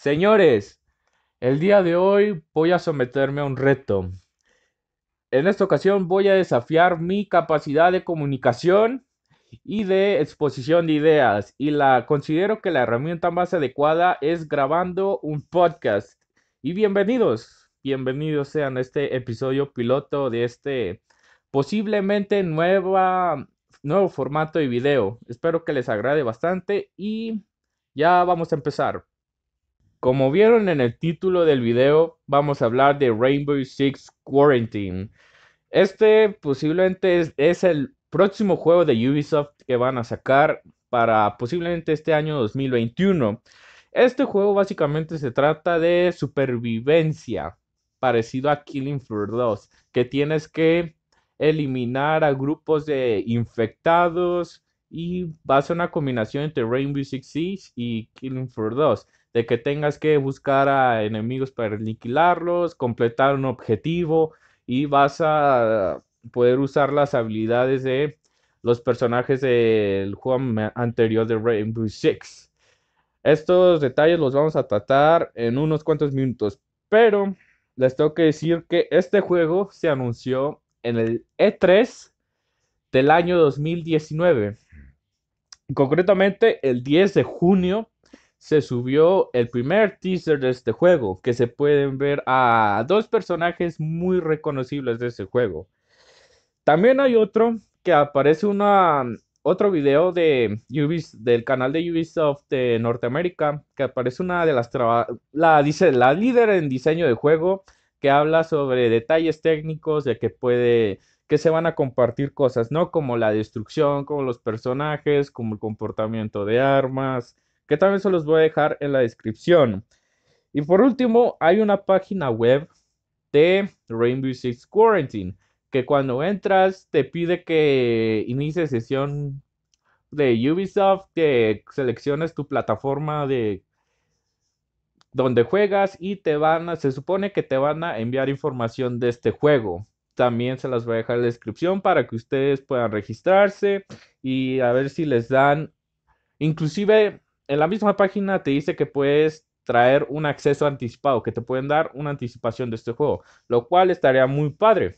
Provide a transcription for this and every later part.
Señores, el día de hoy voy a someterme a un reto. En esta ocasión voy a desafiar mi capacidad de comunicación y de exposición de ideas y la considero que la herramienta más adecuada es grabando un podcast. Y bienvenidos, bienvenidos sean a este episodio piloto de este posiblemente nueva nuevo formato de video. Espero que les agrade bastante y ya vamos a empezar. Como vieron en el título del video, vamos a hablar de Rainbow Six Quarantine. Este posiblemente es, el próximo juego de Ubisoft que van a sacar para posiblemente este año 2021. Este juego básicamente se trata de supervivencia, parecido a Killing Floor 2, que tienes que eliminar a grupos de infectados, y va a ser una combinación entre Rainbow Six Siege y Killing for 2, de que tengas que buscar a enemigos para aniquilarlos, completar un objetivo y vas a poder usar las habilidades de los personajes del juego anterior de Rainbow Six. Estos detalles los vamos a tratar en unos cuantos minutos, pero les tengo que decir que este juego se anunció en el E3 del año 2019 Concretamente, el 10 de junio se subió el primer teaser de este juego, que se pueden ver a dos personajes muy reconocibles de ese juego. También hay otro que aparece una, otro video de del canal de Ubisoft de Norteamérica, que aparece una de las la, dice, la líder en diseño de juego, que habla sobre detalles técnicos de que puede que se van a compartir cosas, ¿no? Como la destrucción, como los personajes, como el comportamiento de armas, que también se los voy a dejar en la descripción. Y por último, hay una página web de Rainbow Six Quarantine, que cuando entras te pide que inicie sesión de Ubisoft, que selecciones tu plataforma de donde juegas y te van a, se supone que te van a enviar información de este juego también se las voy a dejar en la descripción para que ustedes puedan registrarse y a ver si les dan, inclusive en la misma página te dice que puedes traer un acceso anticipado, que te pueden dar una anticipación de este juego, lo cual estaría muy padre.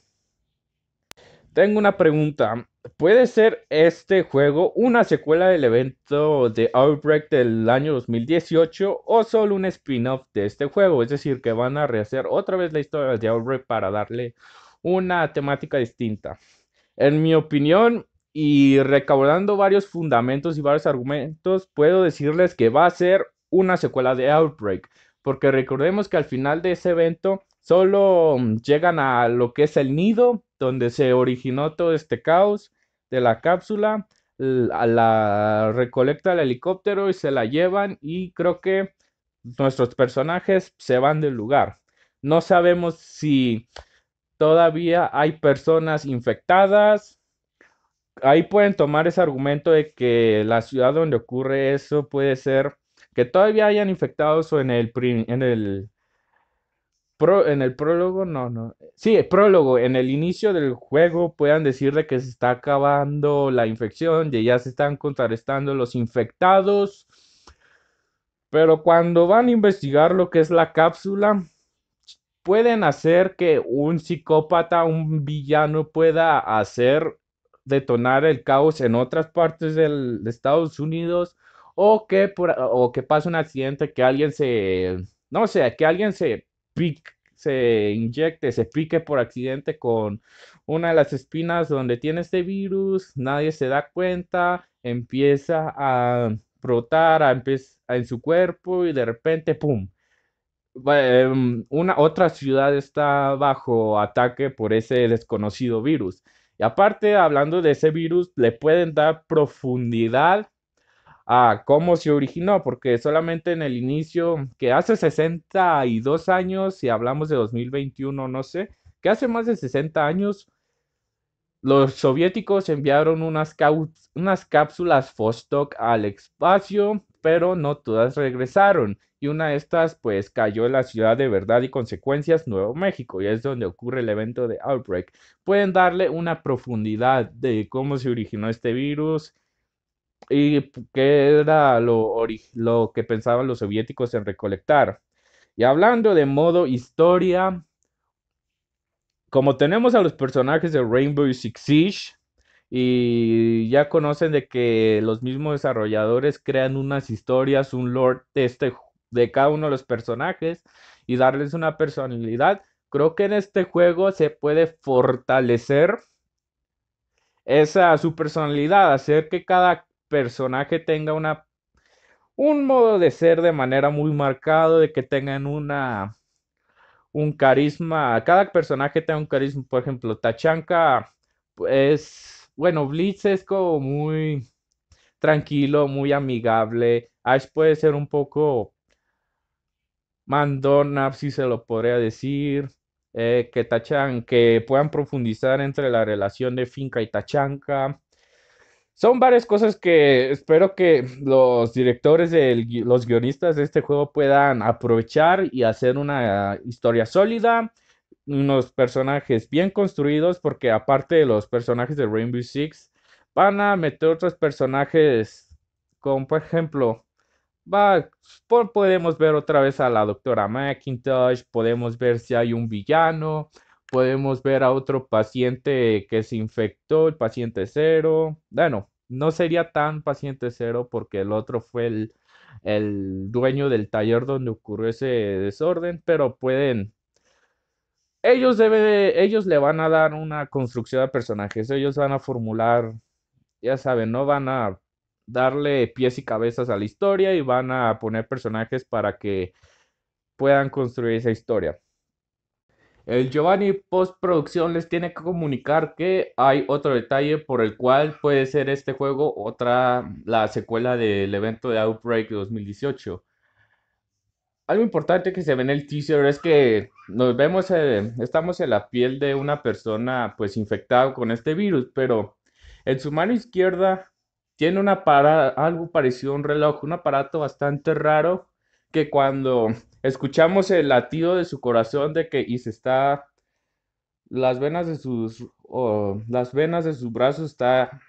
Tengo una pregunta. ¿Puede ser este juego una secuela del evento de Outbreak del año 2018 o solo un spin-off de este juego? Es decir, que van a rehacer otra vez la historia de Outbreak para darle una temática distinta. En mi opinión, y recaudando varios fundamentos y varios argumentos, puedo decirles que va a ser una secuela de Outbreak, porque recordemos que al final de ese evento solo mm, llegan a lo que es el nido, donde se originó todo este caos de la cápsula, la, la recolecta el helicóptero y se la llevan y creo que nuestros personajes se van del lugar. No sabemos si todavía hay personas infectadas. Ahí pueden tomar ese argumento de que la ciudad donde ocurre eso puede ser que todavía hayan infectados o en el, en el, en el prólogo, no, no. Sí, el prólogo, en el inicio del juego puedan decir que se está acabando la infección y ya se están contrarrestando los infectados. Pero cuando van a investigar lo que es la cápsula, pueden hacer que un psicópata, un villano pueda hacer detonar el caos en otras partes del, de Estados Unidos o que, o pase un accidente, que alguien se, no sé, que alguien se, pique, se inyecte, se pique por accidente con una de las espinas donde tiene este virus, nadie se da cuenta, empieza a brotar en su cuerpo y de repente, ¡pum! Em, una, otra ciudad está bajo ataque por ese desconocido virus. Y aparte, hablando de ese virus, le pueden dar profundidad a cómo se originó, porque solamente en el inicio, que hace 62 años, si hablamos de 2021, no sé, que hace más de 60 años, los soviéticos enviaron unas, unas cápsulas Vostok al espacio pero no todas regresaron y una de estas pues cayó en la ciudad de verdad y consecuencias Nuevo México y es donde ocurre el evento de Outbreak. Pueden darle una profundidad de cómo se originó este virus y qué era lo, lo que pensaban los soviéticos en recolectar. Y hablando de modo historia, como tenemos a los personajes de Rainbow Six Siege, y ya conocen de que los mismos desarrolladores crean unas historias, un lore este de, cada uno de los personajes y darles una personalidad. Creo que en este juego se puede fortalecer esa su personalidad, hacer que cada personaje tenga una un modo de ser de manera muy marcado, de que tengan una un carisma, cada personaje tenga un carisma, por ejemplo, Tachanka es pues, bueno, Blitz es como muy tranquilo, muy amigable. Ash puede ser un poco mandona, si se lo podría decir. Eh, que tachan, que puedan profundizar entre la relación de Finca y Tachanka. Son varias cosas que espero que los directores, de los guionistas de este juego puedan aprovechar y hacer una historia sólida unos personajes bien construidos porque aparte de los personajes de Rainbow Six, van a meter otros personajes como por ejemplo, va, podemos ver otra vez a la doctora Macintosh podemos ver si hay un villano, podemos ver a otro paciente que se infectó, el paciente cero. Bueno, no sería tan paciente cero porque el otro fue el, el dueño del taller donde ocurrió ese desorden, pero pueden ellos ellos le van a dar una construcción de personajes, ellos van a formular, ya saben, no van a darle pies y cabezas a la historia y van a poner personajes para que puedan construir esa historia. El Giovanni postproducción les tiene que comunicar que hay otro detalle por el cual puede ser este juego otra la secuela del evento de Outbreak 2018 algo importante que se ve en el teaser es que nos vemos, eh, estamos en la piel de una persona pues infectada con este virus, pero en su mano izquierda tiene una para, algo parecido a un reloj, un aparato bastante raro que cuando escuchamos el latido de su corazón de que y se está las venas de sus las venas de sus brazos está,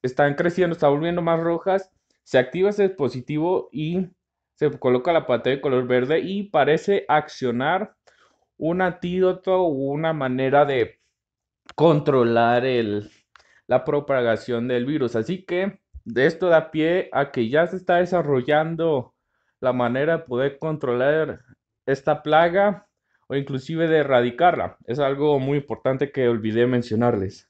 están creciendo, está volviendo más rojas, se activa ese dispositivo y se coloca la pata de color verde y parece accionar un antídoto o una manera de controlar el, la propagación del virus. Así que de esto da pie a que ya se está desarrollando la manera de poder controlar esta plaga o inclusive de erradicarla. Es algo muy importante que olvidé mencionarles.